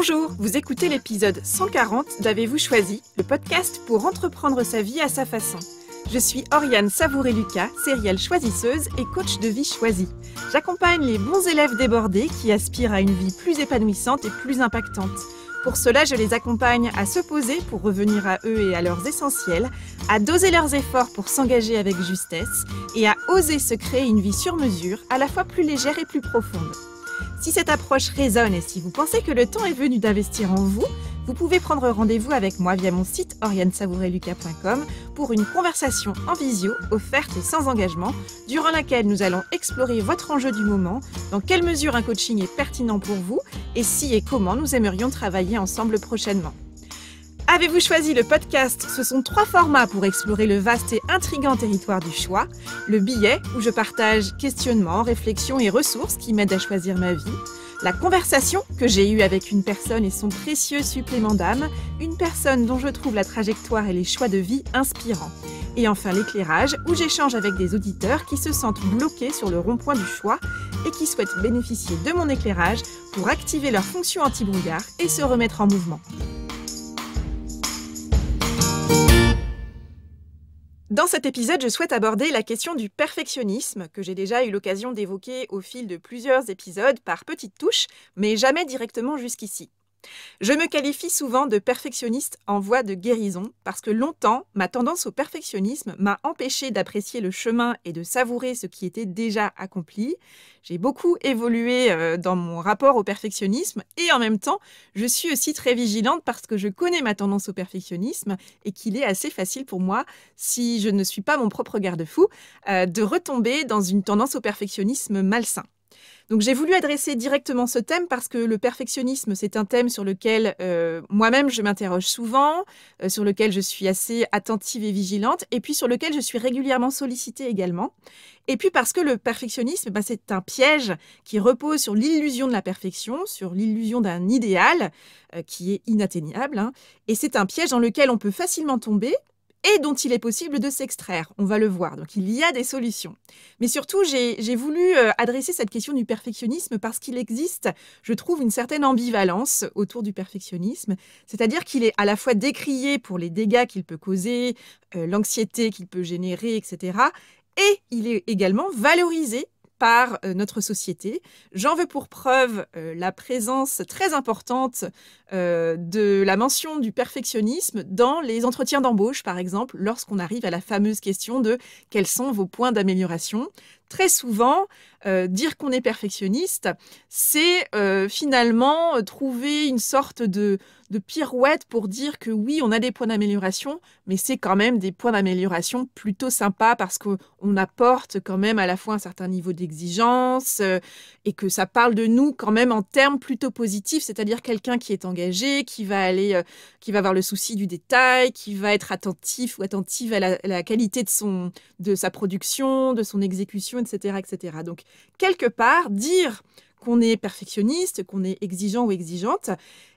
Bonjour, vous écoutez l'épisode 140 d'Avez-vous choisi, le podcast pour entreprendre sa vie à sa façon. Je suis Oriane Savouré-Lucas, sérielle choisisseuse et coach de vie choisie. J'accompagne les bons élèves débordés qui aspirent à une vie plus épanouissante et plus impactante. Pour cela, je les accompagne à se poser pour revenir à eux et à leurs essentiels, à doser leurs efforts pour s'engager avec justesse et à oser se créer une vie sur mesure, à la fois plus légère et plus profonde. Si cette approche résonne et si vous pensez que le temps est venu d'investir en vous, vous pouvez prendre rendez-vous avec moi via mon site lucas.com pour une conversation en visio, offerte sans engagement, durant laquelle nous allons explorer votre enjeu du moment, dans quelle mesure un coaching est pertinent pour vous et si et comment nous aimerions travailler ensemble prochainement. Avez-vous choisi le podcast Ce sont trois formats pour explorer le vaste et intrigant territoire du choix. Le billet, où je partage questionnements, réflexions et ressources qui m'aident à choisir ma vie. La conversation que j'ai eue avec une personne et son précieux supplément d'âme, une personne dont je trouve la trajectoire et les choix de vie inspirants. Et enfin l'éclairage, où j'échange avec des auditeurs qui se sentent bloqués sur le rond-point du choix et qui souhaitent bénéficier de mon éclairage pour activer leur fonction anti-brouillard et se remettre en mouvement. Dans cet épisode, je souhaite aborder la question du perfectionnisme, que j'ai déjà eu l'occasion d'évoquer au fil de plusieurs épisodes par petites touches, mais jamais directement jusqu'ici. Je me qualifie souvent de perfectionniste en voie de guérison parce que longtemps, ma tendance au perfectionnisme m'a empêché d'apprécier le chemin et de savourer ce qui était déjà accompli. J'ai beaucoup évolué euh, dans mon rapport au perfectionnisme et en même temps, je suis aussi très vigilante parce que je connais ma tendance au perfectionnisme et qu'il est assez facile pour moi, si je ne suis pas mon propre garde-fou, euh, de retomber dans une tendance au perfectionnisme malsain. Donc j'ai voulu adresser directement ce thème parce que le perfectionnisme, c'est un thème sur lequel euh, moi-même je m'interroge souvent, euh, sur lequel je suis assez attentive et vigilante, et puis sur lequel je suis régulièrement sollicitée également. Et puis parce que le perfectionnisme, bah, c'est un piège qui repose sur l'illusion de la perfection, sur l'illusion d'un idéal euh, qui est inatteignable, hein, et c'est un piège dans lequel on peut facilement tomber et dont il est possible de s'extraire. On va le voir. Donc il y a des solutions. Mais surtout, j'ai voulu euh, adresser cette question du perfectionnisme parce qu'il existe, je trouve, une certaine ambivalence autour du perfectionnisme. C'est-à-dire qu'il est à la fois décrié pour les dégâts qu'il peut causer, euh, l'anxiété qu'il peut générer, etc. Et il est également valorisé par euh, notre société. J'en veux pour preuve euh, la présence très importante euh, de la mention du perfectionnisme dans les entretiens d'embauche, par exemple, lorsqu'on arrive à la fameuse question de quels sont vos points d'amélioration très souvent, euh, dire qu'on est perfectionniste, c'est euh, finalement euh, trouver une sorte de, de, pirouette pour dire que oui, on a des points d'amélioration, mais c'est quand même des points d'amélioration plutôt sympas parce qu'on apporte quand même à la fois un certain niveau d'exigence et que ça parle de nous quand même en termes plutôt positifs, c'est-à-dire quelqu'un qui est engagé, qui va aller, qui va avoir le souci du détail, qui va être attentif ou attentive à la, à la qualité de, son, de sa production, de son exécution etc., etc. Donc, quelque part, dire qu'on est perfectionniste, qu'on est exigeant ou exigeante,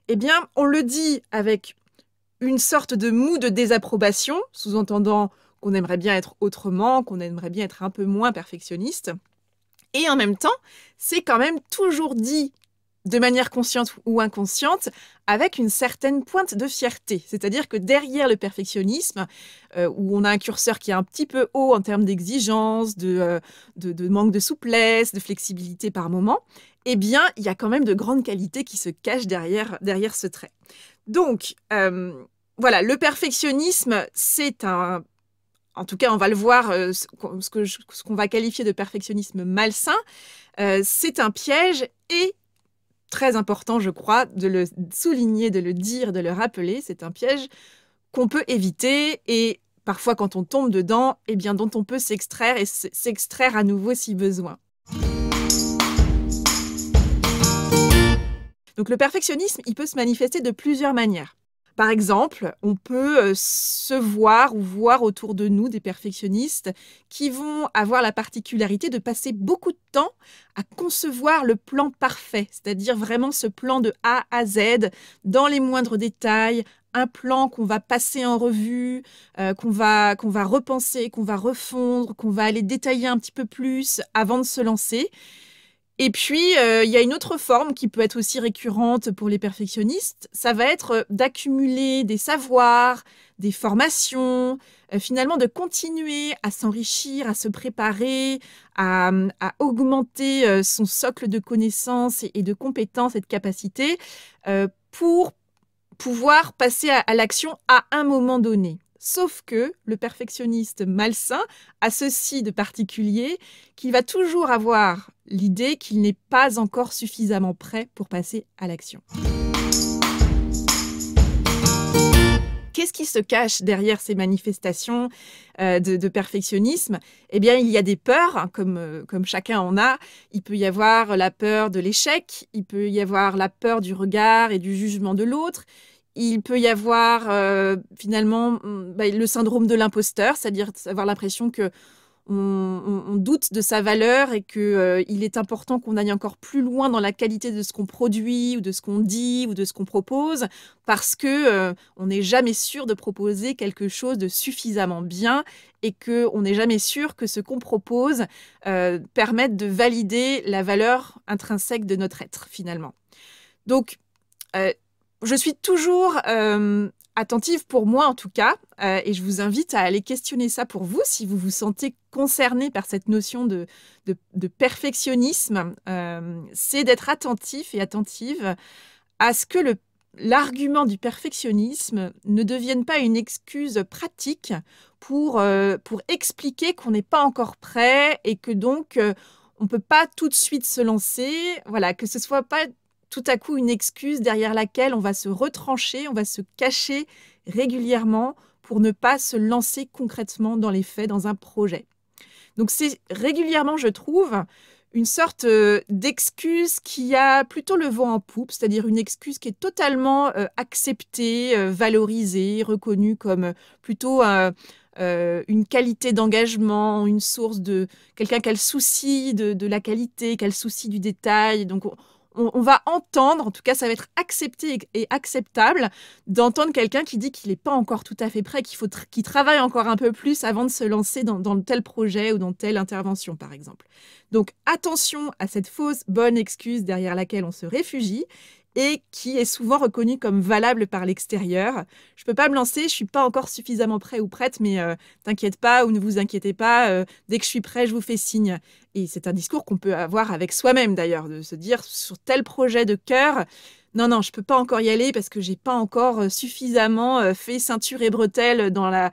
eh bien, on le dit avec une sorte de mou de désapprobation, sous-entendant qu'on aimerait bien être autrement, qu'on aimerait bien être un peu moins perfectionniste. Et en même temps, c'est quand même toujours dit de manière consciente ou inconsciente, avec une certaine pointe de fierté. C'est-à-dire que derrière le perfectionnisme, euh, où on a un curseur qui est un petit peu haut en termes d'exigence, euh, de, manque de souplesse, de flexibilité par moment, eh bien, il y a quand même de grandes qualités qui se cachent derrière, derrière ce trait. Donc, euh, voilà, le perfectionnisme, c'est un en tout cas, on va le voir, ce qu'on va qualifier de perfectionnisme malsain, c'est un piège et très important, je crois, de le souligner, de le dire, de le rappeler. C'est un piège qu'on peut éviter et parfois quand on tombe dedans, eh bien dont on peut s'extraire et s'extraire à nouveau si besoin. Donc le perfectionnisme, il peut se manifester de plusieurs manières. Par exemple, on peut euh, se voir ou voir autour de nous des perfectionnistes qui vont avoir la particularité de passer beaucoup de temps à concevoir le plan parfait, c'est-à-dire vraiment ce plan de A à Z dans les moindres détails, un plan qu'on va passer en revue, euh, qu'on va, qu'on va repenser, qu'on va refondre, qu'on va aller détailler un petit peu plus avant de se lancer. Et puis, euh, il y a une autre forme qui peut être aussi récurrente pour les perfectionnistes, ça va être euh, d'accumuler des savoirs, des formations, euh, finalement de continuer à s'enrichir, à se préparer, à, augmenter son socle de connaissances et, de compétences et de capacités pour pouvoir passer à l'action à un moment donné. Sauf que le perfectionniste malsain a ceci de particulier qu'il va toujours avoir l'idée qu'il n'est pas encore suffisamment prêt pour passer à l'action. Qu'est-ce qui se cache derrière ces manifestations euh, de, perfectionnisme Eh bien, il y a des peurs, hein, euh, comme, chacun en a. Il peut y avoir la peur de l'échec, il peut y avoir la peur du regard et du jugement de l'autre, il peut y avoir euh, finalement mm, bah, le syndrome de l'imposteur, c'est-à-dire avoir l'impression que on, doute de sa valeur et qu'il euh, est important qu'on aille encore plus loin dans la qualité de ce qu'on produit ou de ce qu'on dit ou de ce qu'on propose parce que euh, on n'est jamais sûr de proposer quelque chose de suffisamment bien et que on n'est jamais sûr que ce qu'on propose euh, permette de valider la valeur intrinsèque de notre être finalement. Donc je suis toujours attentive pour moi en tout cas, euh, et je vous invite à aller questionner ça pour vous si vous vous sentez concerné par cette notion de, perfectionnisme, euh, c'est d'être attentif et attentive à ce que l'argument du perfectionnisme ne devienne pas une excuse pratique pour, euh, pour expliquer qu'on n'est pas encore prêt et que donc on ne peut pas tout de suite se lancer. Voilà, que ce soit pas tout à coup une excuse derrière laquelle on va se retrancher, on va se cacher régulièrement pour ne pas se lancer concrètement dans les faits, dans un projet. Donc c'est régulièrement, je trouve, une sorte euh, d'excuse qui a plutôt le vent en poupe, c'est-à-dire une excuse qui est totalement euh, acceptée, euh, valorisée, reconnue comme plutôt une qualité d'engagement, une source de quelqu'un qu'elle soucie de, de, la qualité, qu'elle soucie du détail. Donc on, va entendre, en tout cas ça va être accepté et, acceptable d'entendre quelqu'un qui dit qu'il n'est pas encore tout à fait prêt, qu'il faut qu'il travaille encore un peu plus avant de se lancer dans tel projet ou dans telle intervention par exemple. Donc attention à cette fausse bonne excuse derrière laquelle on se réfugie et qui est souvent reconnu comme valable par l'extérieur. Je ne peux pas me lancer, je ne suis pas encore suffisamment prêt ou prête, mais euh, t'inquiète pas ou ne vous inquiétez pas, euh, dès que je suis prêt, je vous fais signe. Et c'est un discours qu'on peut avoir avec soi-même d'ailleurs, de se dire sur tel projet de cœur, non, non, je ne peux pas encore y aller parce que j'ai pas encore euh, suffisamment fait ceinture et bretelles dans la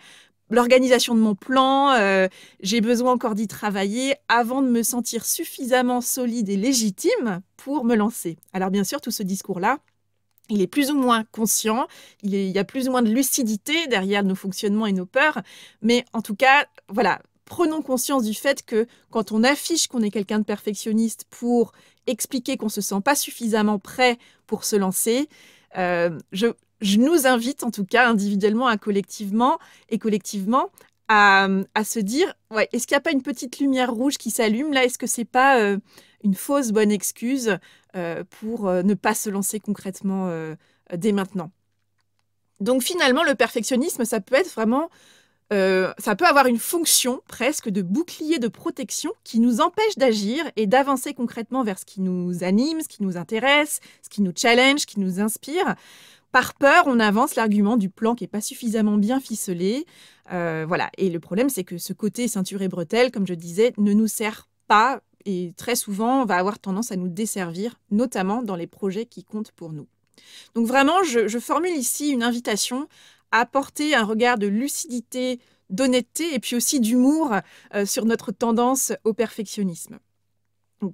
l'organisation de mon plan, euh, j'ai besoin encore d'y travailler avant de me sentir suffisamment solide et légitime pour me lancer. Alors bien sûr, tout ce discours-là, il est plus ou moins conscient, il, y a plus ou moins de lucidité derrière nos fonctionnements et nos peurs, mais en tout cas, voilà, prenons conscience du fait que quand on affiche qu'on est quelqu'un de perfectionniste pour expliquer qu'on ne se sent pas suffisamment prêt pour se lancer, euh, je, je nous invite en tout cas individuellement et collectivement et collectivement à, se dire ouais, est-ce qu'il n'y a pas une petite lumière rouge qui s'allume là Est-ce que c'est pas euh, une fausse bonne excuse euh, pour euh, ne pas se lancer concrètement dès maintenant Donc finalement, le perfectionnisme, ça peut être vraiment ça peut avoir une fonction presque de bouclier de protection qui nous empêche d'agir et d'avancer concrètement vers ce qui nous anime, ce qui nous intéresse, ce qui nous challenge, ce qui nous inspire par peur, on avance l'argument du plan qui n'est pas suffisamment bien ficelé. Euh, voilà. Et le problème, c'est que ce côté ceinture et bretelle, comme je disais, ne nous sert pas et très souvent on va avoir tendance à nous desservir, notamment dans les projets qui comptent pour nous. Donc vraiment, je, formule ici une invitation à porter un regard de lucidité, d'honnêteté et puis aussi d'humour euh, sur notre tendance au perfectionnisme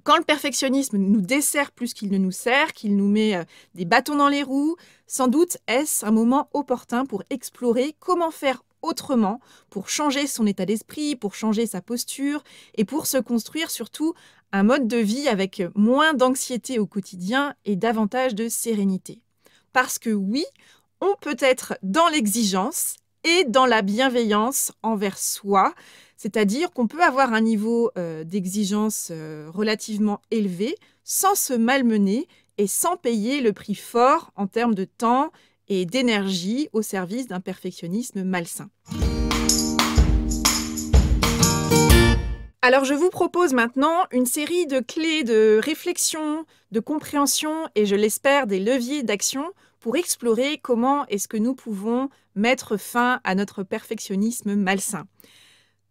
quand le perfectionnisme nous dessert plus qu'il ne nous sert, qu'il nous met euh, des bâtons dans les roues, sans doute est-ce un moment opportun pour explorer comment faire autrement, pour changer son état d'esprit, pour changer sa posture et pour se construire surtout un mode de vie avec moins d'anxiété au quotidien et davantage de sérénité. Parce que oui, on peut être dans l'exigence et dans la bienveillance envers soi, c'est-à-dire qu'on peut avoir un niveau euh, d'exigence euh, relativement élevé sans se malmener et sans payer le prix fort en termes de temps et d'énergie au service d'un perfectionnisme malsain. Alors je vous propose maintenant une série de clés de réflexion, de compréhension et je l'espère des leviers d'action pour explorer comment est-ce que nous pouvons mettre fin à notre perfectionnisme malsain.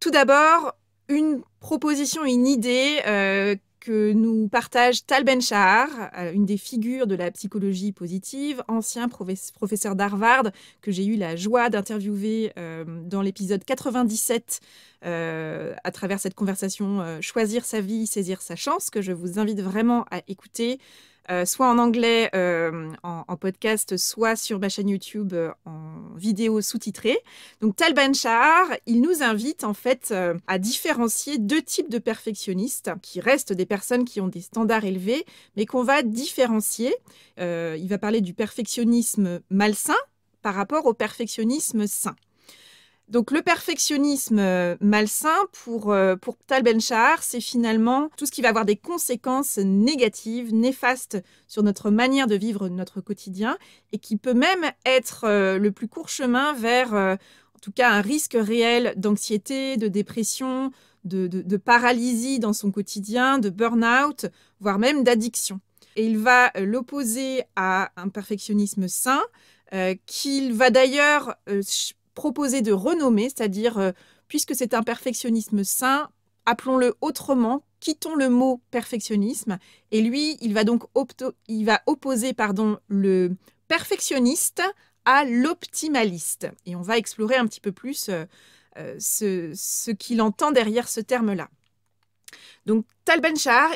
Tout d'abord, une proposition, une idée euh, que nous partage Tal Ben-Shahar, euh, une des figures de la psychologie positive, ancien professeur d'Harvard, que j'ai eu la joie d'interviewer euh, dans l'épisode 97 à travers cette conversation Choisir sa vie, saisir sa chance, que je vous invite vraiment à écouter. Euh, soit en anglais euh, en, podcast, soit sur ma chaîne YouTube euh, en vidéo sous-titrée. Donc ben Shahar, il nous invite en fait à différencier deux types de perfectionnistes qui restent des personnes qui ont des standards élevés, mais qu'on va différencier. il va parler du perfectionnisme malsain par rapport au perfectionnisme sain. Donc le perfectionnisme euh, malsain pour, euh, pour Tal Ben-Shahar, c'est finalement tout ce qui va avoir des conséquences négatives, néfastes sur notre manière de vivre notre quotidien et qui peut même être euh, le plus court chemin vers, en tout cas, un risque réel d'anxiété, de dépression, de, de paralysie dans son quotidien, de burn-out, voire même d'addiction. Et il va l'opposer à un perfectionnisme sain, qu'il va d'ailleurs proposer de renommer, c'est-à-dire, euh, puisque c'est un perfectionnisme sain, appelons-le autrement, quittons le mot perfectionnisme. Et lui, il va donc il va opposer pardon, le perfectionniste à l'optimaliste. Et on va explorer un petit peu plus euh, euh, ce, qu'il entend derrière ce terme-là. Donc Tal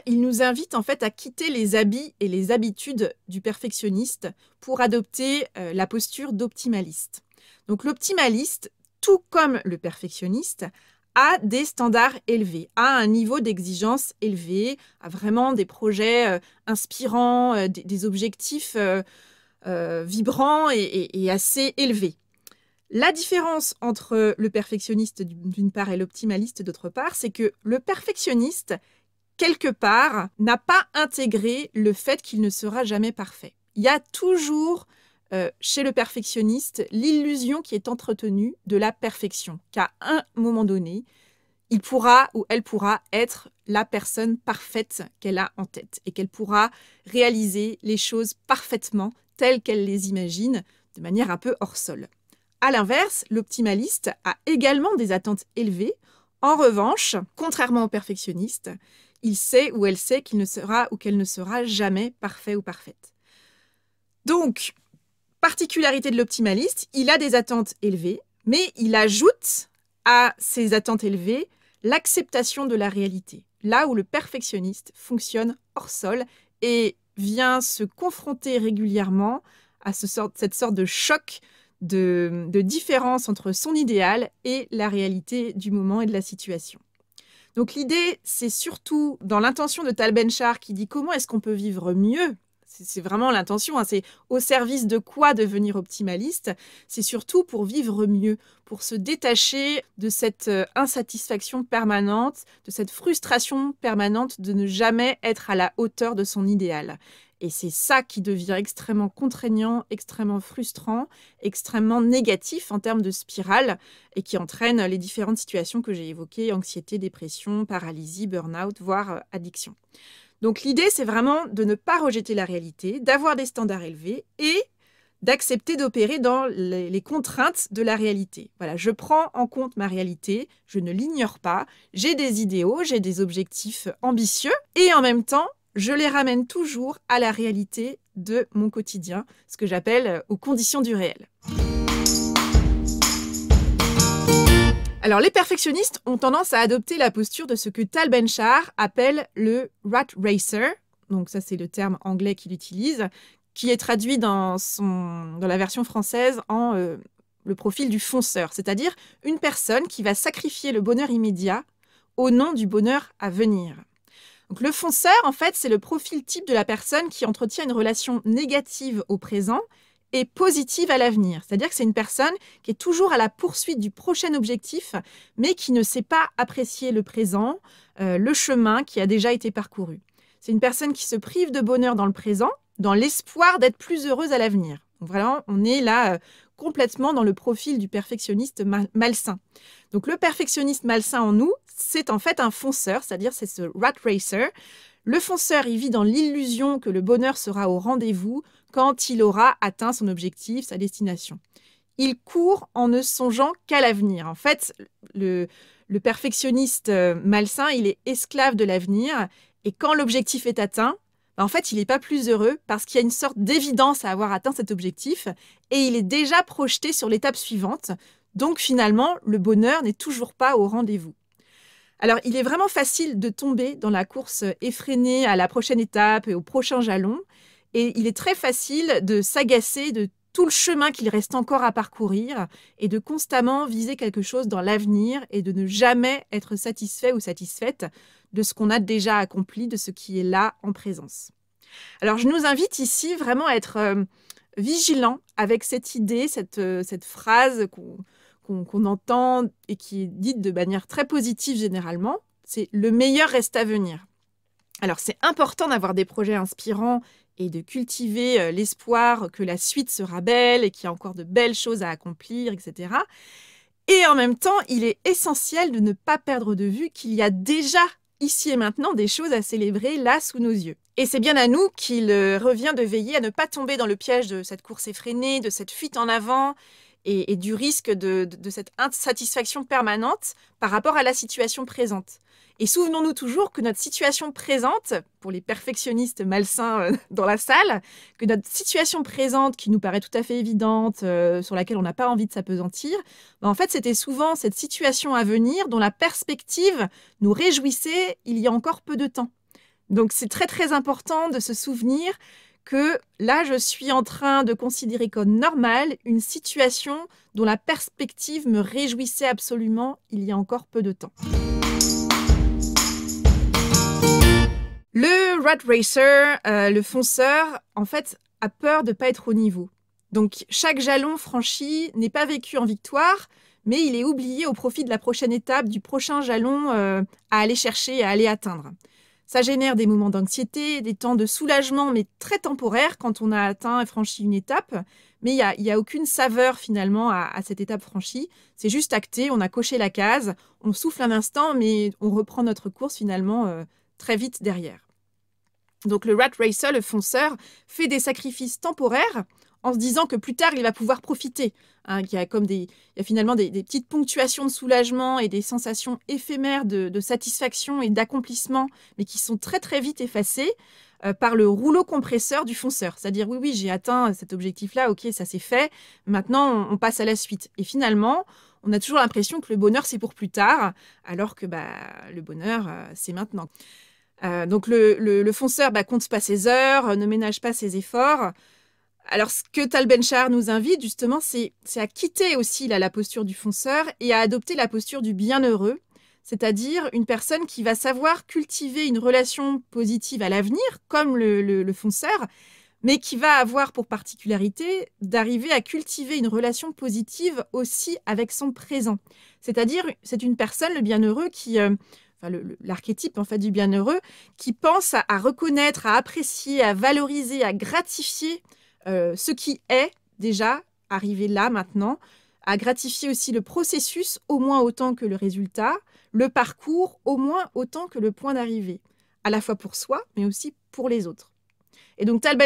il nous invite en fait à quitter les habits et les habitudes du perfectionniste pour adopter la posture d'optimaliste. Donc l'optimaliste, tout comme le perfectionniste, a des standards élevés, a un niveau d'exigence élevé, a vraiment des projets euh, inspirants, euh, des, objectifs euh, vibrants et, assez élevés. La différence entre le perfectionniste d'une part et l'optimaliste d'autre part, c'est que le perfectionniste, quelque part, n'a pas intégré le fait qu'il ne sera jamais parfait. Il y a toujours euh, chez le perfectionniste l'illusion qui est entretenue de la perfection, qu'à un moment donné, il pourra ou elle pourra être la personne parfaite qu'elle a en tête et qu'elle pourra réaliser les choses parfaitement telles qu'elle les imagine, de manière un peu hors sol. À l'inverse, l'optimaliste a également des attentes élevées. En revanche, contrairement au perfectionniste, il sait ou elle sait qu'il ne sera ou qu'elle ne sera jamais parfait ou parfaite. Donc, particularité de l'optimaliste, il a des attentes élevées, mais il ajoute à ces attentes élevées l'acceptation de la réalité, là où le perfectionniste fonctionne hors sol et vient se confronter régulièrement à cette sorte de choc de, différence entre son idéal et la réalité du moment et de la situation. Donc l'idée, c'est surtout dans l'intention de Tal ben qui dit comment est-ce qu'on peut vivre mieux c'est vraiment l'intention, hein. c'est au service de quoi devenir optimaliste C'est surtout pour vivre mieux, pour se détacher de cette euh, insatisfaction permanente, de cette frustration permanente de ne jamais être à la hauteur de son idéal. Et c'est ça qui devient extrêmement contraignant, extrêmement frustrant, extrêmement négatif en termes de spirale et qui entraîne les différentes situations que j'ai évoquées, anxiété, dépression, paralysie, burn-out, voire euh, addiction. Donc l'idée, c'est vraiment de ne pas rejeter la réalité, d'avoir des standards élevés et d'accepter d'opérer dans les, contraintes de la réalité. Voilà, je prends en compte ma réalité, je ne l'ignore pas, j'ai des idéaux, j'ai des objectifs ambitieux et en même temps, je les ramène toujours à la réalité de mon quotidien, ce que j'appelle euh, aux conditions du réel. Alors les perfectionnistes ont tendance à adopter la posture de ce que Tal Ben-Shahar appelle le rat racer, donc ça c'est le terme anglais qu'il utilise, qui est traduit dans, la version française en euh, le profil du fonceur, c'est-à-dire une personne qui va sacrifier le bonheur immédiat au nom du bonheur à venir. le fonceur, en fait, c'est le profil type de la personne qui entretient une relation négative au présent est positive à l'avenir. C'est-à-dire que c'est une personne qui est toujours à la poursuite du prochain objectif, mais qui ne sait pas apprécier le présent, euh, le chemin qui a déjà été parcouru. C'est une personne qui se prive de bonheur dans le présent, dans l'espoir d'être plus heureuse à l'avenir. Vraiment, on est là euh, complètement dans le profil du perfectionniste malsain. Donc le perfectionniste malsain en nous, c'est en fait un fonceur, c'est-à-dire c'est ce rat racer, le fonceur y vit dans l'illusion que le bonheur sera au rendez-vous quand il aura atteint son objectif, sa destination. Il court en ne songeant qu'à l'avenir. En fait, le, le perfectionniste euh, malsain, il est esclave de l'avenir. Et quand l'objectif est atteint, bah, en fait, il n'est pas plus heureux parce qu'il y a une sorte d'évidence à avoir atteint cet objectif et il est déjà projeté sur l'étape suivante. Donc finalement, le bonheur n'est toujours pas au rendez-vous. Alors, il est vraiment facile de tomber dans la course euh, effrénée à la prochaine étape et au prochain jalon, et il est très facile de s'agacer de tout le chemin qu'il reste encore à parcourir et de constamment viser quelque chose dans l'avenir et de ne jamais être satisfait ou satisfaite de ce qu'on a déjà accompli, de ce qui est là en présence. Alors, je nous invite ici vraiment à être euh, vigilant avec cette idée, cette, euh, cette phrase qu'on qu'on entend et qui est dite de manière très positive généralement, c'est le meilleur reste à venir. Alors c'est important d'avoir des projets inspirants et de cultiver euh, l'espoir que la suite sera belle et qu'il y a encore de belles choses à accomplir, etc. Et en même temps, il est essentiel de ne pas perdre de vue qu'il y a déjà ici et maintenant des choses à célébrer là sous nos yeux. Et c'est bien à nous qu'il euh, revient de veiller à ne pas tomber dans le piège de cette course effrénée, de cette fuite en avant et, du risque de, cette insatisfaction permanente par rapport à la situation présente. Et souvenons-nous toujours que notre situation présente, pour les perfectionnistes malsains euh, dans la salle, que notre situation présente qui nous paraît tout à fait évidente, euh, sur laquelle on n'a pas envie de s'apesantir, ben, en fait c'était souvent cette situation à venir dont la perspective nous réjouissait il y a encore peu de temps. Donc c'est très très important de se souvenir que là, je suis en train de considérer comme normal une situation dont la perspective me réjouissait absolument il y a encore peu de temps. Le rat racer, euh, le fonceur, en fait, a peur de ne pas être au niveau. Donc chaque jalon franchi n'est pas vécu en victoire, mais il est oublié au profit de la prochaine étape, du prochain jalon euh, à aller chercher, à aller atteindre. Ça génère des moments d'anxiété, des temps de soulagement, mais très temporaires quand on a atteint et franchi une étape. Mais il n'y a, aucune saveur finalement à, cette étape franchie. C'est juste acté, on a coché la case, on souffle un instant, mais on reprend notre course finalement euh, très vite derrière. Donc le rat racer, le fonceur, fait des sacrifices temporaires en se disant que plus tard, il va pouvoir profiter. Hein, il, y a comme y a finalement des, petites ponctuations de soulagement et des sensations éphémères de, satisfaction et d'accomplissement, mais qui sont très très vite effacées euh, par le rouleau compresseur du fonceur. C'est-à-dire, oui, oui, j'ai atteint cet objectif-là, ok, ça s'est fait, maintenant on, passe à la suite. Et finalement, on a toujours l'impression que le bonheur c'est pour plus tard, alors que bah, le bonheur euh, c'est maintenant. Euh, donc le, fonceur ne bah, compte pas ses heures, ne ménage pas ses efforts, alors, ce que Tal Benchar nous invite justement, c'est à quitter aussi la posture du fonceur et à adopter la posture du bienheureux, c'est-à-dire une personne qui va savoir cultiver une relation positive à l'avenir, comme le, fonceur, mais qui va avoir pour particularité d'arriver à cultiver une relation positive aussi avec son présent. C'est-à-dire, c'est une personne, le bienheureux, qui... Euh, enfin, l'archétype en fait du bienheureux, qui pense à, reconnaître, à apprécier, à valoriser, à gratifier euh, ce qui est déjà arrivé là maintenant, à gratifier aussi le processus au moins autant que le résultat, le parcours au moins autant que le point d'arrivée, à la fois pour soi, mais aussi pour les autres. Et donc Tal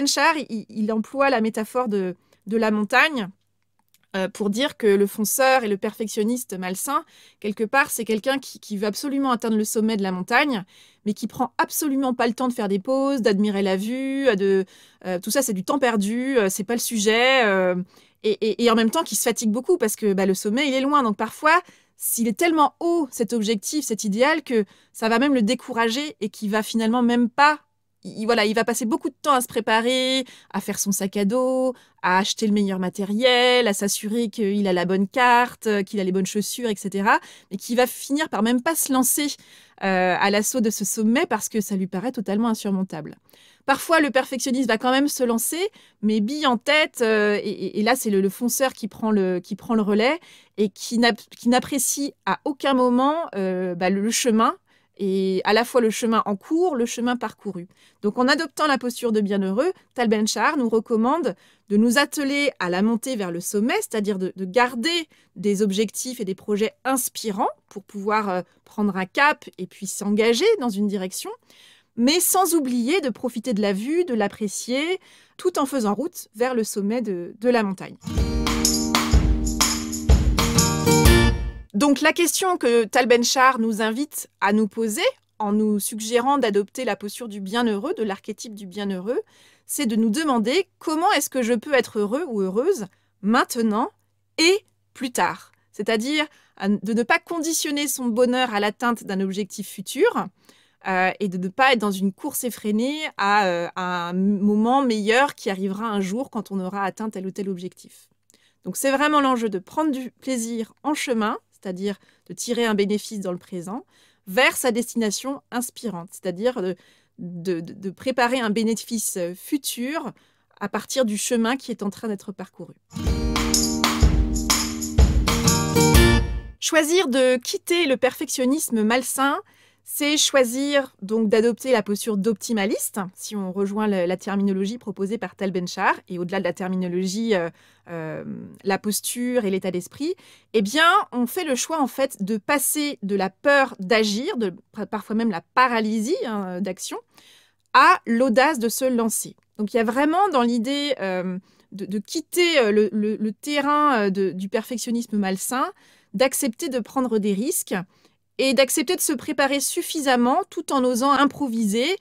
il, il emploie la métaphore de, de la montagne euh, pour dire que le fonceur et le perfectionniste malsain, quelque part, c'est quelqu'un qui, veut absolument atteindre le sommet de la montagne, mais qui prend absolument pas le temps de faire des pauses, d'admirer la vue, de euh, tout ça, c'est du temps perdu, euh, c'est pas le sujet, et, en même temps qui se fatigue beaucoup parce que bah, le sommet il est loin, donc parfois s'il est tellement haut cet objectif, cet idéal que ça va même le décourager et qui va finalement même pas il, voilà, il va passer beaucoup de temps à se préparer, à faire son sac à dos, à acheter le meilleur matériel, à s'assurer qu'il a la bonne carte, euh, qu'il a les bonnes chaussures, etc. Mais qui va finir par même pas se lancer euh, à l'assaut de ce sommet parce que ça lui paraît totalement insurmontable. Parfois, le perfectionniste va quand même se lancer, mais bille en tête, euh, et, là, c'est le, fonceur qui prend le, qui prend le relais et qui n'apprécie à aucun moment bah, le chemin et à la fois le chemin en cours, le chemin parcouru. Donc en adoptant la posture de bienheureux, Tal Ben-Shahar nous recommande de nous atteler à la montée vers le sommet, c'est-à-dire de, garder des objectifs et des projets inspirants pour pouvoir euh, prendre un cap et puis s'engager dans une direction, mais sans oublier de profiter de la vue, de l'apprécier, tout en faisant route vers le sommet de la montagne. Donc la question que Tal ben nous invite à nous poser en nous suggérant d'adopter la posture du bienheureux, de l'archétype du bienheureux, c'est de nous demander comment est-ce que je peux être heureux ou heureuse maintenant et plus tard. C'est-à-dire de ne pas conditionner son bonheur à l'atteinte d'un objectif futur euh, et de ne pas être dans une course effrénée euh, à un moment meilleur qui arrivera un jour quand on aura atteint tel ou tel objectif. Donc c'est vraiment l'enjeu de prendre du plaisir en chemin c'est-à-dire de tirer un bénéfice dans le présent, vers sa destination inspirante, c'est-à-dire de, préparer un bénéfice euh, futur à partir du chemin qui est en train d'être parcouru. Choisir de quitter le perfectionnisme malsain, c'est choisir donc d'adopter la posture d'optimaliste, si on rejoint la, terminologie proposée par Tal Benchar, et au-delà de la terminologie euh, euh, la posture et l'état d'esprit, eh bien, on fait le choix en fait de passer de la peur d'agir, parfois même la paralysie hein, d'action, à l'audace de se lancer. Donc, il y a vraiment dans l'idée euh, de, quitter euh, le, terrain du perfectionnisme malsain, d'accepter de prendre des risques et d'accepter de se préparer suffisamment tout en osant improviser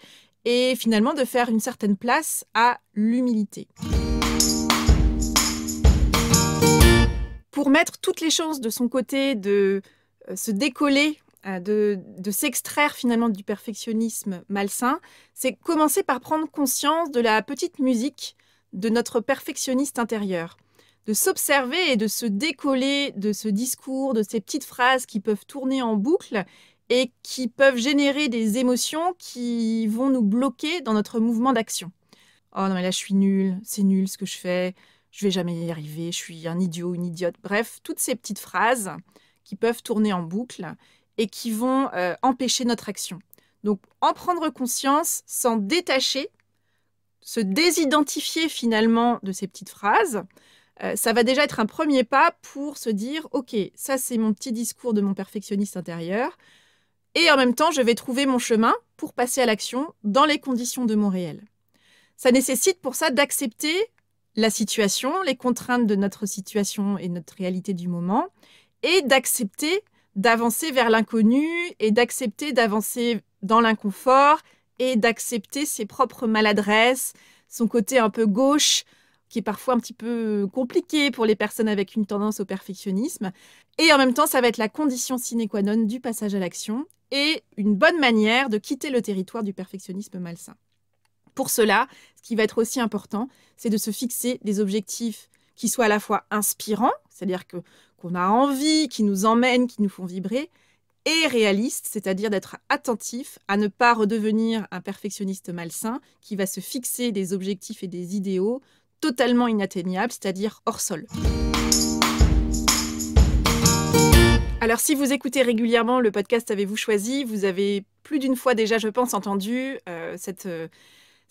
et finalement de faire une certaine place à l'humilité. pour mettre toutes les chances de son côté de euh, se décoller, euh, de, s'extraire finalement du perfectionnisme malsain, c'est commencer par prendre conscience de la petite musique de notre perfectionniste intérieur, de s'observer et de se décoller de ce discours, de ces petites phrases qui peuvent tourner en boucle et qui peuvent générer des émotions qui vont nous bloquer dans notre mouvement d'action. Oh non mais là je suis nulle, c'est nul ce que je fais, je vais jamais y arriver, je suis un idiot, une idiote. Bref, toutes ces petites phrases qui peuvent tourner en boucle et qui vont euh, empêcher notre action. Donc, en prendre conscience, s'en détacher, se désidentifier finalement de ces petites phrases, euh, ça va déjà être un premier pas pour se dire, OK, ça c'est mon petit discours de mon perfectionniste intérieur, et en même temps, je vais trouver mon chemin pour passer à l'action dans les conditions de mon réel. Ça nécessite pour ça d'accepter la situation, les contraintes de notre situation et notre réalité du moment, et d'accepter d'avancer vers l'inconnu, et d'accepter d'avancer dans l'inconfort, et d'accepter ses propres maladresses, son côté un peu gauche, qui est parfois un petit peu compliqué pour les personnes avec une tendance au perfectionnisme. Et en même temps, ça va être la condition sine qua non du passage à l'action et une bonne manière de quitter le territoire du perfectionnisme malsain. Pour cela, ce qui va être aussi important, c'est de se fixer des objectifs qui soient à la fois inspirants, c'est-à-dire que qu'on a envie, qui nous emmènent, qui nous font vibrer, et réalistes, c'est-à-dire d'être attentif à ne pas redevenir un perfectionniste malsain qui va se fixer des objectifs et des idéaux totalement inatteignables, c'est-à-dire hors sol. Alors si vous écoutez régulièrement le podcast Avez-vous choisi, vous avez plus d'une fois déjà, je pense, entendu euh, cette... Euh,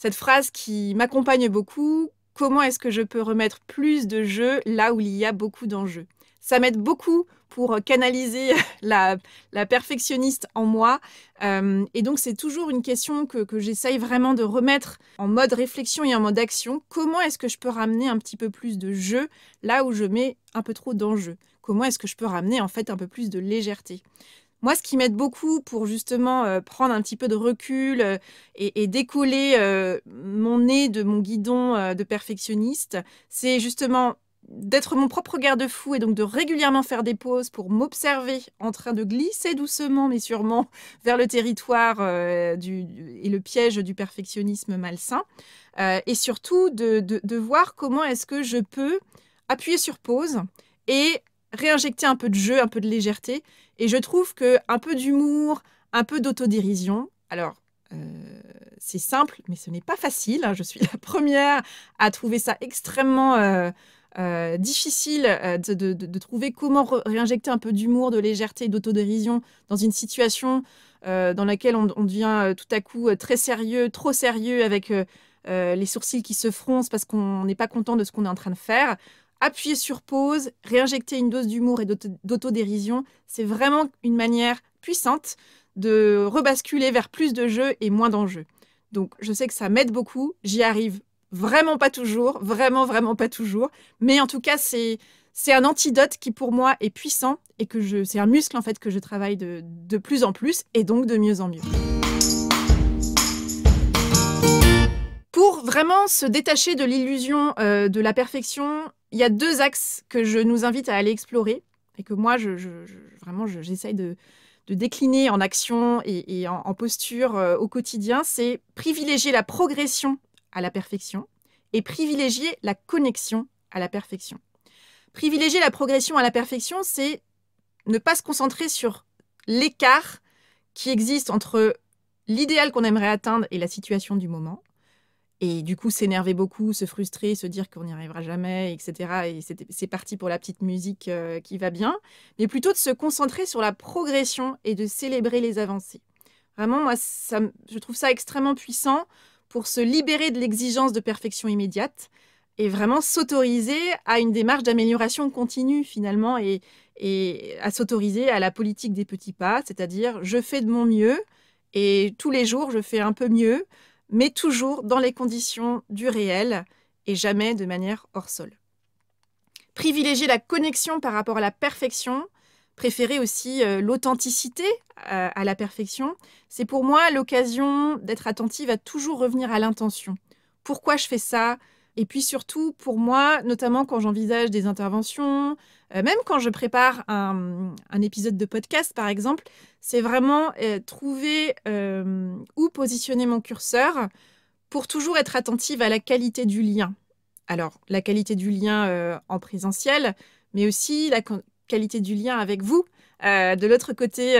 cette phrase qui m'accompagne beaucoup, comment est-ce que je peux remettre plus de jeu là où il y a beaucoup d'enjeux ça m'aide beaucoup pour canaliser la, perfectionniste en moi. Euh, et donc, c'est toujours une question que, j'essaye vraiment de remettre en mode réflexion et en mode action. Comment est-ce que je peux ramener un petit peu plus de jeu là où je mets un peu trop d'enjeux Comment est-ce que je peux ramener en fait un peu plus de légèreté moi, ce qui m'aide beaucoup pour justement euh, prendre un petit peu de recul euh, et, décoller euh, mon nez de mon guidon de perfectionniste, c'est justement d'être mon propre garde-fou et donc de régulièrement faire des pauses pour m'observer en train de glisser doucement mais sûrement vers le territoire et le piège du perfectionnisme malsain. et surtout de voir comment est-ce que je peux appuyer sur pause et réinjecter un peu de jeu, un peu de légèreté et je trouve que un peu d'humour, un peu d'autodérision, alors euh, c'est simple, mais ce n'est pas facile. Hein, je suis la première à trouver ça extrêmement euh, euh, difficile de, trouver comment réinjecter un peu d'humour, de légèreté, d'autodérision dans une situation dans laquelle on, devient tout à coup très sérieux, trop sérieux, avec les sourcils qui se froncent parce qu'on n'est pas content de ce qu'on est en train de faire appuyer sur pause, réinjecter une dose d'humour et d'autodérision, c'est vraiment une manière puissante de rebasculer vers plus de jeux et moins d'enjeux. Donc je sais que ça m'aide beaucoup, j'y arrive vraiment pas toujours, vraiment vraiment pas toujours, mais en tout cas c'est un antidote qui pour moi est puissant et que je c'est un muscle en fait que je travaille de, de plus en plus et donc de mieux en mieux. vraiment se détacher de l'illusion euh, de la perfection, il y a deux axes que je nous invite à aller explorer et que moi, vraiment, j'essaye de, décliner en action et, en, posture euh, au quotidien. C'est privilégier la progression à la perfection et privilégier la connexion à la perfection. Privilégier la progression à la perfection, c'est ne pas se concentrer sur l'écart qui existe entre l'idéal qu'on aimerait atteindre et la situation du moment, et du coup, s'énerver beaucoup, se frustrer, se dire qu'on n'y arrivera jamais, etc. Et c'est parti pour la petite musique euh, qui va bien, mais plutôt de se concentrer sur la progression et de célébrer les avancées. Vraiment, moi, je trouve ça extrêmement puissant pour se libérer de l'exigence de perfection immédiate et vraiment s'autoriser à une démarche d'amélioration continue finalement et à s'autoriser à la politique des petits pas, c'est-à-dire je fais de mon mieux et tous les jours je fais un peu mieux mais toujours dans les conditions du réel et jamais de manière hors sol. Privilégier la connexion par rapport à la perfection, préférer aussi euh, l'authenticité euh, à la perfection, c'est pour moi l'occasion d'être attentive à toujours revenir à l'intention. Pourquoi je fais ça Et puis surtout, pour moi, notamment quand j'envisage des interventions, euh, même quand je prépare un, épisode de podcast, par exemple, c'est vraiment euh, trouver euh, où positionner mon curseur pour toujours être attentive à la qualité du lien. Alors, la qualité du lien en présentiel, mais aussi la qualité du lien avec vous. de l'autre côté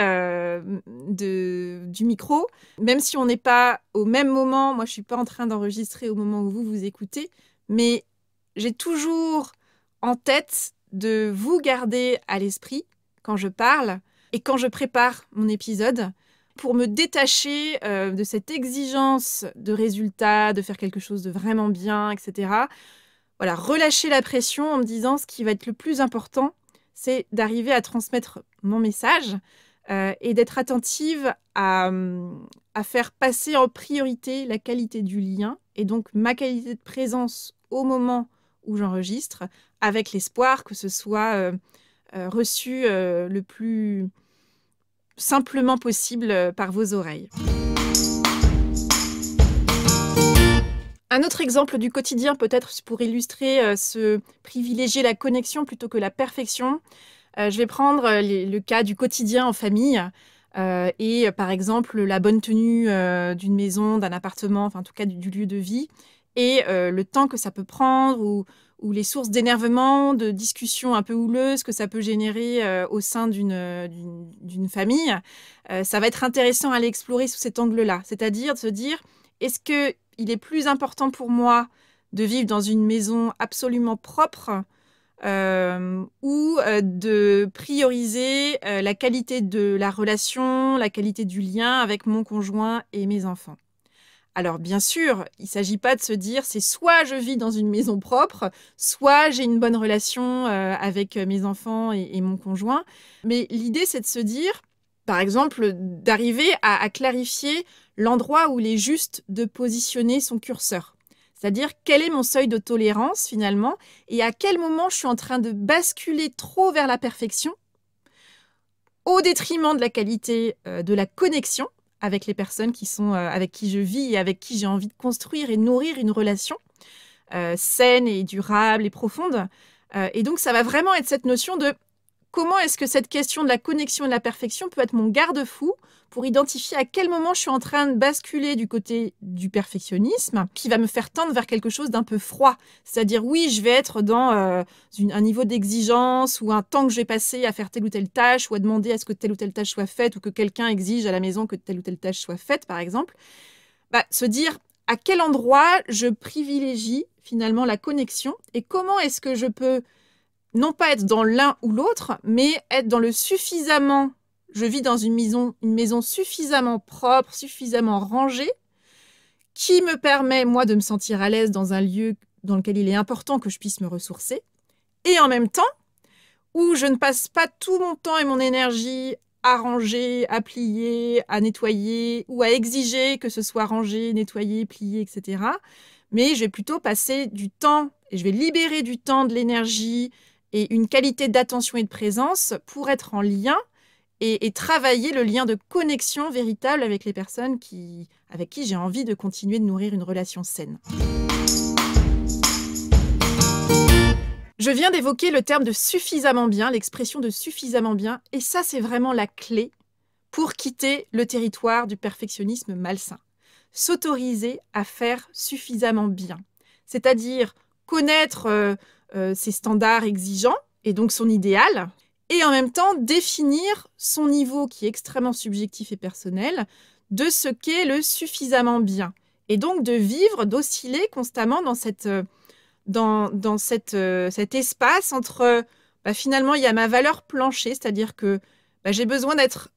du micro, même si on n'est pas au même moment, moi je ne suis pas en train d'enregistrer au moment où vous vous écoutez, mais j'ai toujours en tête de vous garder à l'esprit quand je parle et quand je prépare mon épisode pour me détacher euh, de cette exigence de résultat, de faire quelque chose de vraiment bien, etc. Voilà, relâcher la pression en me disant ce qui va être le plus important, c'est d'arriver à transmettre mon message euh, et d'être attentive hum, à faire passer en priorité la qualité du lien et donc ma qualité de présence au moment où j'enregistre avec l'espoir que ce soit euh, euh, reçu euh, le plus simplement possible par vos oreilles. Un autre exemple du quotidien, peut-être pour illustrer ce privilégier la connexion plutôt que la perfection, je vais prendre le cas du quotidien en famille. et par exemple la bonne tenue d'une maison, d'un appartement, en tout cas du lieu de vie, et euh, le temps que ça peut prendre ou, les sources d'énervement, de discussions un peu houleuses que ça peut générer euh, au sein d'une euh, famille, ça va être intéressant à aller explorer sous cet angle-là. C'est-à-dire de se dire, est-ce qu'il est plus important pour moi de vivre dans une maison absolument propre ou de prioriser la qualité de la relation, la qualité du lien avec mon conjoint et mes enfants. Alors bien sûr, il ne s'agit pas de se dire c'est soit je vis dans une maison propre, soit j'ai une bonne relation euh, avec euh, mes enfants et, mon conjoint, mais l'idée c'est de se dire, par exemple, d'arriver à, clarifier l'endroit où il est juste de positionner son curseur. C'est-à-dire quel est mon seuil de tolérance finalement et à quel moment je suis en train de basculer trop vers la perfection au détriment de la qualité euh, de la connexion avec les personnes qui sont euh, avec qui je vis et avec qui j'ai envie de construire et nourrir une relation euh, saine et durable et profonde. Euh, et donc, ça va vraiment être cette notion de comment est-ce que cette question de la connexion et de la perfection peut être mon garde-fou pour identifier à quel moment je suis en train de basculer du côté du perfectionnisme qui va me faire tendre vers quelque chose d'un peu froid. C'est-à-dire, oui, je vais être dans euh, un niveau d'exigence ou un temps que je vais passer à faire telle ou telle tâche ou à demander à ce que telle ou telle tâche soit faite ou que quelqu'un exige à la maison que telle ou telle tâche soit faite, par exemple. Bah, se dire à quel endroit je privilégie finalement la connexion et comment est-ce que je peux non pas être dans l'un ou l'autre, mais être dans le suffisamment. Je vis dans une maison, une maison suffisamment propre, suffisamment rangée, qui me permet, moi, de me sentir à l'aise dans un lieu dans lequel il est important que je puisse me ressourcer, et en même temps, où je ne passe pas tout mon temps et mon énergie à ranger, à plier, à nettoyer, ou à exiger que ce soit rangé, nettoyé, plié, etc. Mais je vais plutôt passer du temps, et je vais libérer du temps, de l'énergie, et une qualité d'attention et de présence pour être en lien et, travailler le lien de connexion véritable avec les personnes qui, avec qui j'ai envie de continuer de nourrir une relation saine. Je viens d'évoquer le terme de suffisamment bien, l'expression de suffisamment bien, et ça c'est vraiment la clé pour quitter le territoire du perfectionnisme malsain. S'autoriser à faire suffisamment bien, c'est-à-dire connaître... Euh, euh, ses standards exigeants et donc son idéal, et en même temps définir son niveau qui est extrêmement subjectif et personnel de ce qu'est le suffisamment bien. Et donc de vivre, d'osciller constamment dans, cette, euh, dans, euh, cet espace entre bah, finalement il y a ma valeur planchée, c'est-à-dire que bah, j'ai besoin d'être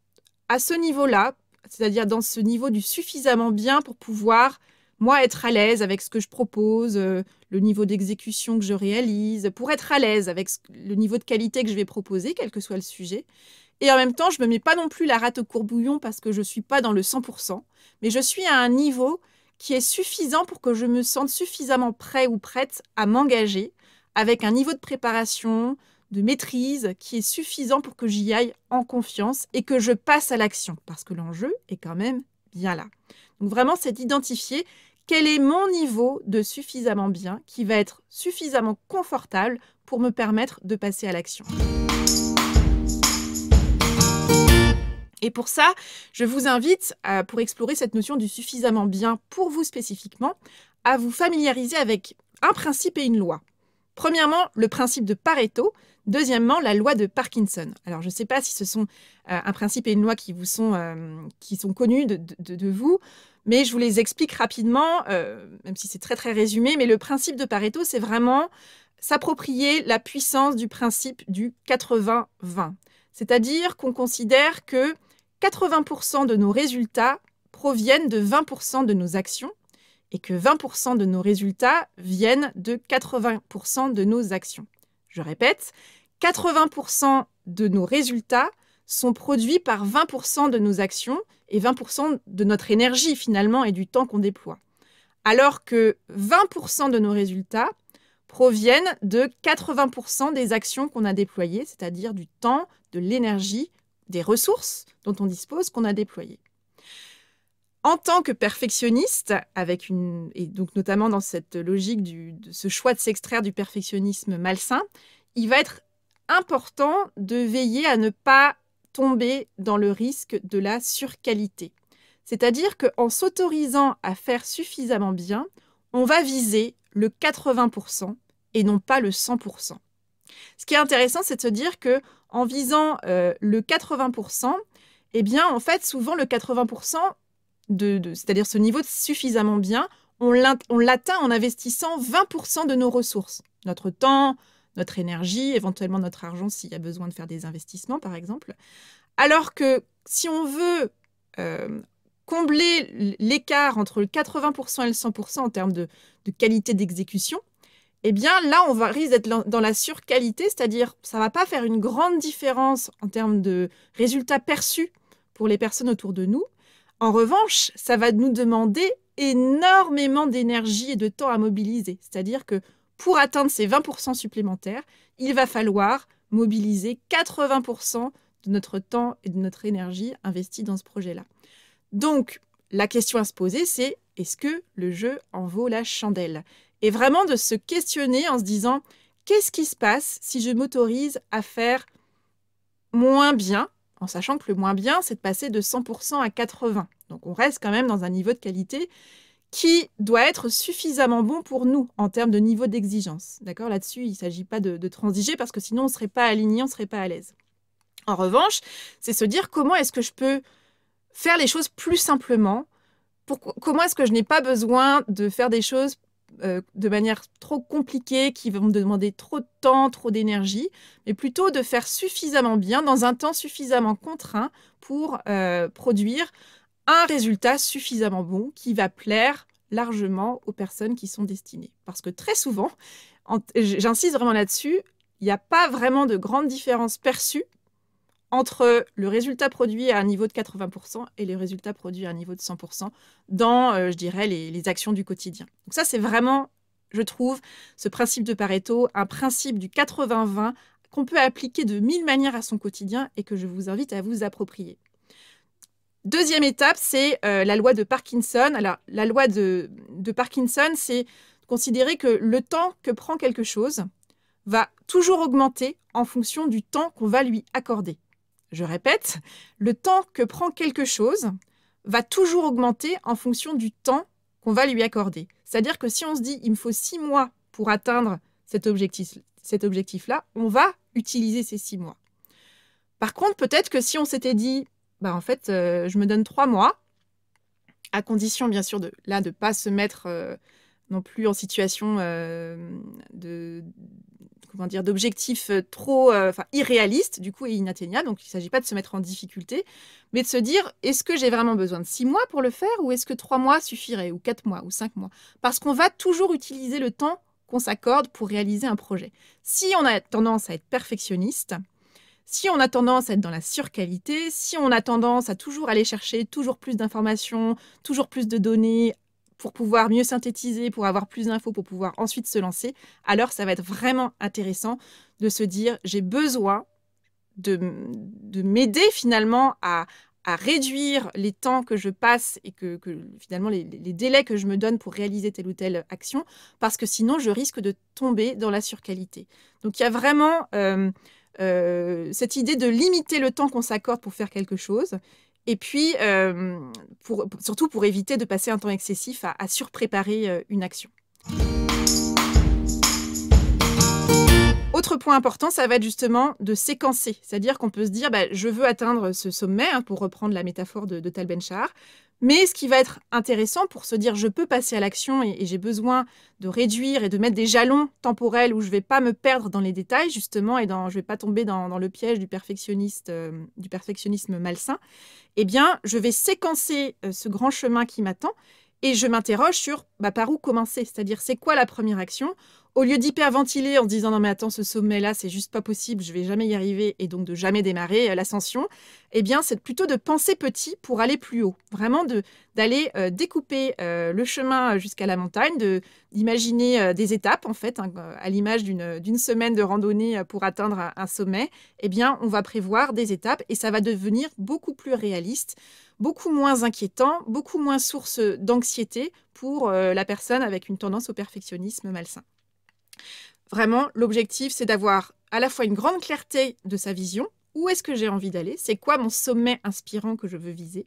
à ce niveau-là, c'est-à-dire dans ce niveau du suffisamment bien pour pouvoir moi, être à l'aise avec ce que je propose, euh, le niveau d'exécution que je réalise, pour être à l'aise avec le niveau de qualité que je vais proposer, quel que soit le sujet. Et en même temps, je ne me mets pas non plus la rate au courbouillon parce que je ne suis pas dans le 100%, mais je suis à un niveau qui est suffisant pour que je me sente suffisamment prêt ou prête à m'engager avec un niveau de préparation, de maîtrise qui est suffisant pour que j'y aille en confiance et que je passe à l'action parce que l'enjeu est quand même bien là. Donc vraiment, c'est d'identifier quel est mon niveau de suffisamment bien qui va être suffisamment confortable pour me permettre de passer à l'action. Et pour ça, je vous invite, à, pour explorer cette notion du suffisamment bien pour vous spécifiquement, à vous familiariser avec un principe et une loi. Premièrement, le principe de Pareto. Deuxièmement, la loi de Parkinson. Alors, je ne sais pas si ce sont euh, un principe et une loi qui vous sont, euh, qui sont connus de, de vous. Mais je vous les explique rapidement, euh, même si c'est très très résumé, mais le principe de Pareto, c'est vraiment s'approprier la puissance du principe du 80-20. C'est-à-dire qu'on considère que 80% de nos résultats proviennent de 20% de nos actions et que 20% de nos résultats viennent de 80% de nos actions. Je répète, 80% de nos résultats sont produits par 20% de nos actions et 20% de notre énergie finalement et du temps qu'on déploie. Alors que 20% de nos résultats proviennent de 80% des actions qu'on a déployées, c'est-à-dire du temps, de l'énergie, des ressources dont on dispose qu'on a déployées. En tant que perfectionniste, avec une, et donc notamment dans cette logique de ce choix de s'extraire du perfectionnisme malsain, il va être important de veiller à ne pas tomber dans le risque de la surqualité. C'est-à-dire qu'en s'autorisant à faire suffisamment bien, on va viser le 80% et non pas le 100%. Ce qui est intéressant, c'est de se dire que en visant euh, le 80%, eh bien, en fait, souvent le 80% c'est-à-dire ce niveau de suffisamment bien, on l'atteint en investissant 20% de nos ressources, notre temps, notre énergie, éventuellement notre argent s'il y a besoin de faire des investissements, par exemple. Alors que si on veut euh, combler l'écart entre le 80% et le 100% en termes de, qualité d'exécution, eh bien là, on va risque d'être dans la surqualité, c'est-à-dire ça va pas faire une grande différence en termes de résultats perçus pour les personnes autour de nous. En revanche, ça va nous demander énormément d'énergie et de temps à mobiliser, c'est-à-dire que pour atteindre ces 20% supplémentaires, il va falloir mobiliser 80% de notre temps et de notre énergie investie dans ce projet-là. Donc, la question à se poser, c'est est-ce que le jeu en vaut la chandelle Et vraiment de se questionner en se disant, qu'est-ce qui se passe si je m'autorise à faire moins bien, en sachant que le moins bien, c'est de passer de 100% à 80%. Donc on reste quand même dans un niveau de qualité qui doit être suffisamment bon pour nous en termes de niveau d'exigence. D'accord Là-dessus, il ne s'agit pas de, transiger parce que sinon on ne serait pas aligné, on ne serait pas à l'aise. En revanche, c'est se dire comment est-ce que je peux faire les choses plus simplement, comment est-ce que je n'ai pas besoin de faire des choses euh, de manière trop compliquée qui vont me demander trop de temps, trop d'énergie, mais plutôt de faire suffisamment bien dans un temps suffisamment contraint pour euh, produire un résultat suffisamment bon qui va plaire largement aux personnes qui sont destinées. Parce que très souvent, j'insiste vraiment là-dessus, il n'y a pas vraiment de grande différence perçue entre le résultat produit à un niveau de 80% et le résultat produit à un niveau de 100% dans, euh, je dirais, les, les, actions du quotidien. Donc ça, c'est vraiment, je trouve, ce principe de Pareto, un principe du 80-20 qu'on peut appliquer de mille manières à son quotidien et que je vous invite à vous approprier. Deuxième étape, c'est euh, la loi de Parkinson. Alors, la loi de, Parkinson, c'est considérer que le temps que prend quelque chose va toujours augmenter en fonction du temps qu'on va lui accorder. Je répète, le temps que prend quelque chose va toujours augmenter en fonction du temps qu'on va lui accorder. C'est-à-dire que si on se dit il me faut six mois pour atteindre cet objectif-là, on va utiliser ces six mois. Par contre, peut-être que si on s'était dit bah, en fait, euh, je me donne trois mois, à condition bien sûr de là de pas se mettre euh, non plus en situation euh, de d'objectifs trop enfin irréalistes du coup et inatteignables. Donc il ne s'agit pas de se mettre en difficulté, mais de se dire est-ce que j'ai vraiment besoin de six mois pour le faire ou est-ce que trois mois suffiraient ou quatre mois ou cinq mois Parce qu'on va toujours utiliser le temps qu'on s'accorde pour réaliser un projet. Si on a tendance à être perfectionniste, si on a tendance à être dans la surqualité, si on a tendance à toujours aller chercher toujours plus d'informations, toujours plus de données pour pouvoir mieux synthétiser, pour avoir plus d'infos, pour pouvoir ensuite se lancer, alors ça va être vraiment intéressant de se dire j'ai besoin de, m'aider finalement à, réduire les temps que je passe et que, finalement les, délais que je me donne pour réaliser telle ou telle action, parce que sinon je risque de tomber dans la surqualité. Donc il y a vraiment euh, euh, cette idée de limiter le temps qu'on s'accorde pour faire quelque chose. Et puis, euh, surtout pour éviter de passer un temps excessif à, surpréparer euh, une action. Autre point important, ça va être justement de séquencer. C'est-à-dire qu'on peut se dire, bah, je veux atteindre ce sommet, hein, pour reprendre la métaphore de, de Tal Benchar. Mais ce qui va être intéressant pour se dire je peux passer à l'action et, j'ai besoin de réduire et de mettre des jalons temporels où je ne vais pas me perdre dans les détails justement et dans, je ne vais pas tomber dans, le piège du, euh, du perfectionnisme malsain, eh bien je vais séquencer euh, ce grand chemin qui m'attend et je m'interroge sur bah, par où commencer, c'est-à-dire c'est quoi la première action au lieu d'hyperventiler en disant non mais attends ce sommet là c'est juste pas possible, je vais jamais y arriver et donc de jamais démarrer euh, l'ascension, eh bien c'est plutôt de penser petit pour aller plus haut, vraiment de d'aller euh, découper euh, le chemin jusqu'à la montagne, de d'imaginer des étapes en fait hein, à l'image d'une d'une semaine de randonnée pour atteindre un, un sommet, eh bien on va prévoir des étapes et ça va devenir beaucoup plus réaliste beaucoup moins inquiétant, beaucoup moins source d'anxiété pour la personne avec une tendance au perfectionnisme malsain. Vraiment, l'objectif, c'est d'avoir à la fois une grande clarté de sa vision, où est-ce que j'ai envie d'aller, c'est quoi mon sommet inspirant que je veux viser,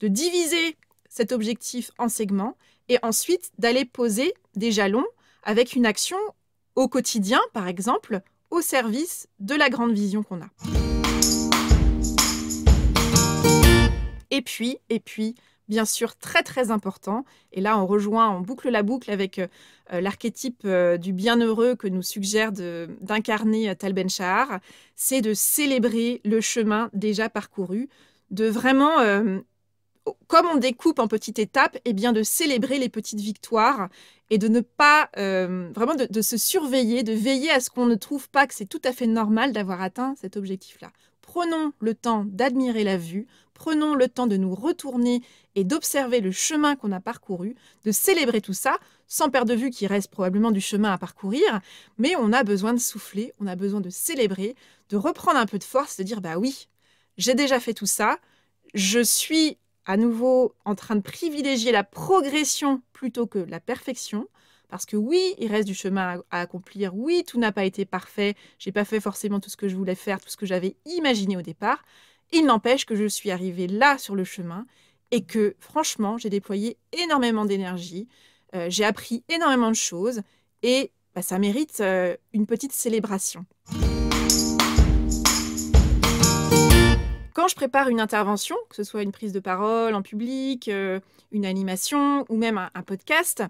de diviser cet objectif en segments et ensuite d'aller poser des jalons avec une action au quotidien, par exemple, au service de la grande vision qu'on a. Et puis, et puis, bien sûr très très important. Et là, on rejoint, on boucle la boucle avec euh, euh, l'archétype euh, du bienheureux que nous suggère d'incarner Tal Ben Shahar, c'est de célébrer le chemin déjà parcouru, de vraiment, comme on découpe en petites étapes, et eh bien de célébrer les petites victoires et de ne pas vraiment de, de se surveiller, de veiller à ce qu'on ne trouve pas que c'est tout à fait normal d'avoir atteint cet objectif-là. Prenons le temps d'admirer la vue, prenons le temps de nous retourner et d'observer le chemin qu'on a parcouru, de célébrer tout ça, sans perdre de vue qu'il reste probablement du chemin à parcourir, mais on a besoin de souffler, on a besoin de célébrer, de reprendre un peu de force, de dire bah oui, j'ai déjà fait tout ça, je suis à nouveau en train de privilégier la progression plutôt que la perfection, parce que oui, il reste du chemin à, accomplir. Oui, tout n'a pas été parfait. J'ai pas fait forcément tout ce que je voulais faire, tout ce que j'avais imaginé au départ. Il n'empêche que je suis arrivée là sur le chemin et que franchement, j'ai déployé énormément d'énergie. Euh, j'ai appris énormément de choses et bah, ça mérite euh, une petite célébration. Quand je prépare une intervention, que ce soit une prise de parole en public, euh, une animation ou même un podcast,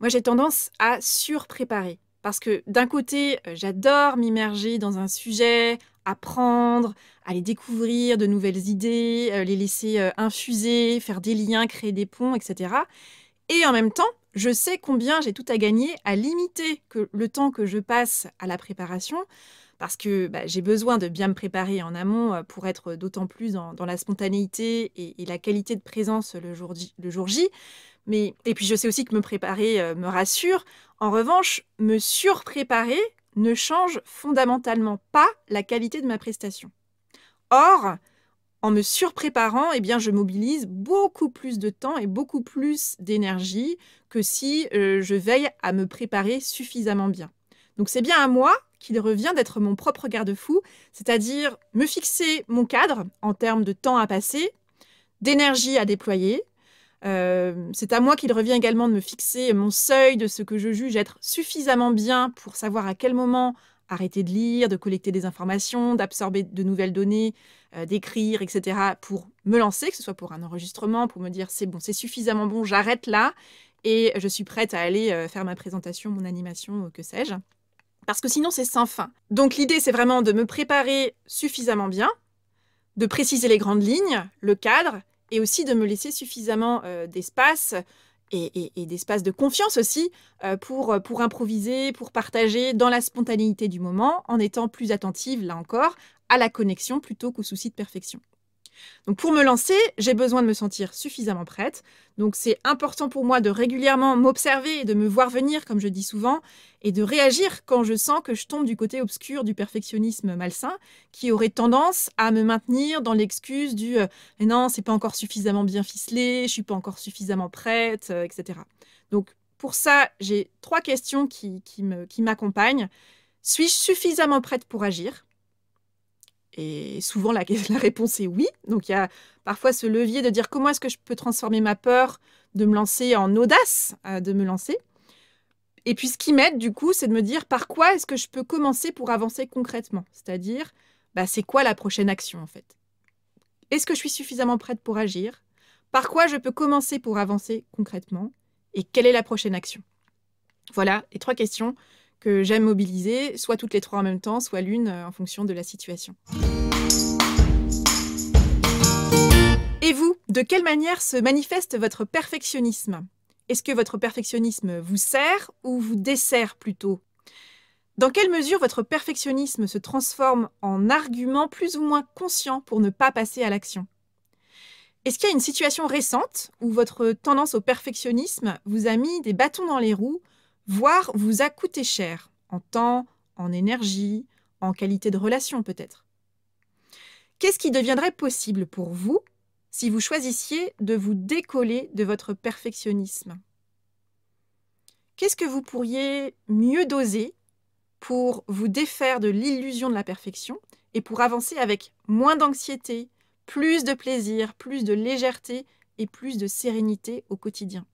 moi j'ai tendance à surpréparer. Parce que d'un côté, euh, j'adore m'immerger dans un sujet, apprendre, aller découvrir de nouvelles idées, euh, les laisser euh, infuser, faire des liens, créer des ponts, etc. Et en même temps, je sais combien j'ai tout à gagner à limiter le temps que je passe à la préparation, parce que bah, j'ai besoin de bien me préparer en amont pour être d'autant plus dans, la spontanéité et, la qualité de présence le jour J et puis je sais aussi que me préparer euh, me rassure. En revanche, me surpréparer ne change fondamentalement pas la qualité de ma prestation. Or, en me surpréparant, eh bien, je mobilise beaucoup plus de temps et beaucoup plus d'énergie que si euh, je veille à me préparer suffisamment bien. Donc c'est bien à moi qu'il revient d'être mon propre garde-fou, c'est-à-dire me fixer mon cadre en termes de temps à passer, d'énergie à déployer, euh, c'est à moi qu'il revient également de me fixer mon seuil de ce que je juge être suffisamment bien pour savoir à quel moment arrêter de lire, de collecter des informations, d'absorber de nouvelles données, euh, d'écrire, etc., pour me lancer, que ce soit pour un enregistrement, pour me dire c'est bon, c'est suffisamment bon, j'arrête là, et je suis prête à aller euh, faire ma présentation, mon animation, que sais-je. Parce que sinon, c'est sans fin. Donc l'idée, c'est vraiment de me préparer suffisamment bien, de préciser les grandes lignes, le cadre, et aussi de me laisser suffisamment euh, d'espace et, d'espace de confiance aussi euh, euh, pour improviser, pour partager dans la spontanéité du moment, en étant plus attentive, là encore, à la connexion plutôt qu'au souci de perfection. Donc pour me lancer, j'ai besoin de me sentir suffisamment prête. Donc c'est important pour moi de régulièrement m'observer et de me voir venir, comme je dis souvent, et de réagir quand je sens que je tombe du côté obscur du perfectionnisme malsain, qui aurait tendance à me maintenir dans l'excuse du euh, non, c'est pas encore suffisamment bien ficelé, je suis pas encore suffisamment prête, euh, etc. Donc pour ça, j'ai trois questions qui, qui m'accompagnent. Suis-je suffisamment prête pour agir et souvent, la, réponse est oui. Donc, il y a parfois ce levier de dire comment est-ce que je peux transformer ma peur de me lancer en audace euh, de me lancer. Et puis, ce qui m'aide, du coup, c'est de me dire par quoi est-ce que je peux commencer pour avancer concrètement. C'est-à-dire, bah, c'est quoi la prochaine action, en fait Est-ce que je suis suffisamment prête pour agir Par quoi je peux commencer pour avancer concrètement Et quelle est la prochaine action Voilà les trois questions que j'aime mobiliser, soit toutes les trois en même temps, soit l'une euh, en fonction de la situation. Et vous, de quelle manière se manifeste votre perfectionnisme Est-ce que votre perfectionnisme vous sert ou vous dessert plutôt Dans quelle mesure votre perfectionnisme se transforme en argument plus ou moins conscient pour ne pas passer à l'action Est-ce qu'il y a une situation récente où votre tendance au perfectionnisme vous a mis des bâtons dans les roues voire vous a coûté cher en temps, en énergie, en qualité de relation peut-être. Qu'est-ce qui deviendrait possible pour vous si vous choisissiez de vous décoller de votre perfectionnisme Qu'est-ce que vous pourriez mieux doser pour vous défaire de l'illusion de la perfection et pour avancer avec moins d'anxiété, plus de plaisir, plus de légèreté et plus de sérénité au quotidien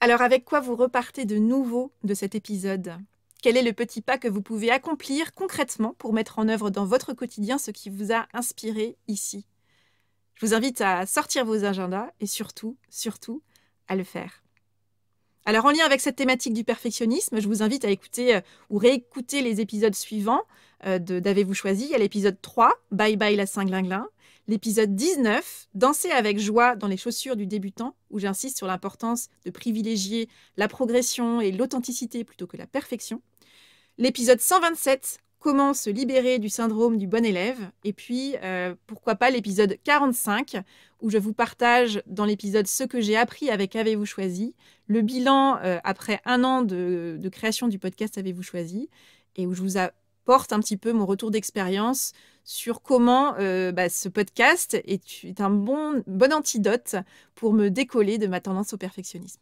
alors avec quoi vous repartez de nouveau de cet épisode Quel est le petit pas que vous pouvez accomplir concrètement pour mettre en œuvre dans votre quotidien ce qui vous a inspiré ici Je vous invite à sortir vos agendas et surtout, surtout, à le faire. Alors en lien avec cette thématique du perfectionnisme, je vous invite à écouter euh, ou réécouter les épisodes suivants euh, de d'Avez-vous choisi. Il y a l'épisode 3, Bye bye la cinglingling, l'épisode 19, Danser avec joie dans les chaussures du débutant, où j'insiste sur l'importance de privilégier la progression et l'authenticité plutôt que la perfection. L'épisode 127, Comment se libérer du syndrome du bon élève. Et puis, euh, pourquoi pas l'épisode 45, où je vous partage dans l'épisode ce que j'ai appris avec Avez-vous choisi, le bilan euh, après un an de création du podcast Avez-vous choisi, et où je vous apporte un petit peu mon retour d'expérience sur comment euh, bah, ce podcast est, un bon, bon antidote pour me décoller de ma tendance au perfectionnisme.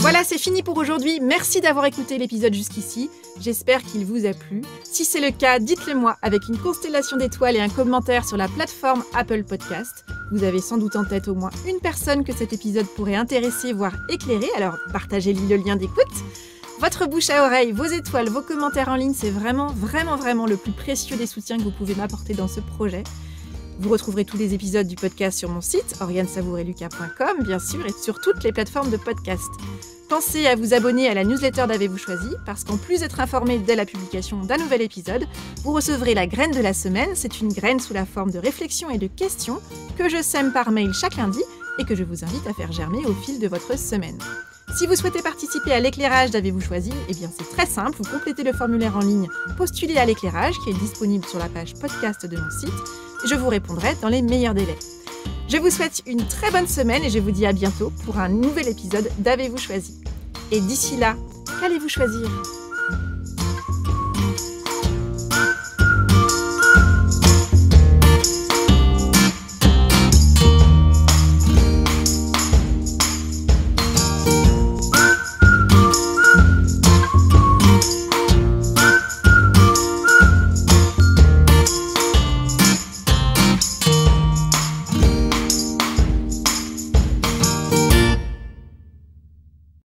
Voilà, c'est fini pour aujourd'hui. Merci d'avoir écouté l'épisode jusqu'ici. J'espère qu'il vous a plu. Si c'est le cas, dites-le moi avec une constellation d'étoiles et un commentaire sur la plateforme Apple Podcast. Vous avez sans doute en tête au moins une personne que cet épisode pourrait intéresser, voire éclairer, alors partagez-lui le lien d'écoute. Votre bouche à oreille, vos étoiles, vos commentaires en ligne, c'est vraiment, vraiment, vraiment le plus précieux des soutiens que vous pouvez m'apporter dans ce projet. Vous retrouverez tous les épisodes du podcast sur mon site, oriane-savour-et-lucas.com, bien sûr, et sur toutes les plateformes de podcast. Pensez à vous abonner à la newsletter d'Avez-vous choisi, parce qu'en plus d'être informé dès la publication d'un nouvel épisode, vous recevrez la graine de la semaine. C'est une graine sous la forme de réflexions et de questions que je sème par mail chaque lundi et que je vous invite à faire germer au fil de votre semaine. Si vous souhaitez participer à l'éclairage d'Avez-vous choisi Eh bien, c'est très simple, vous complétez le formulaire en ligne Postulez à l'éclairage qui est disponible sur la page podcast de mon site. et Je vous répondrai dans les meilleurs délais. Je vous souhaite une très bonne semaine et je vous dis à bientôt pour un nouvel épisode d'Avez-vous choisi Et d'ici là, qu'allez-vous choisir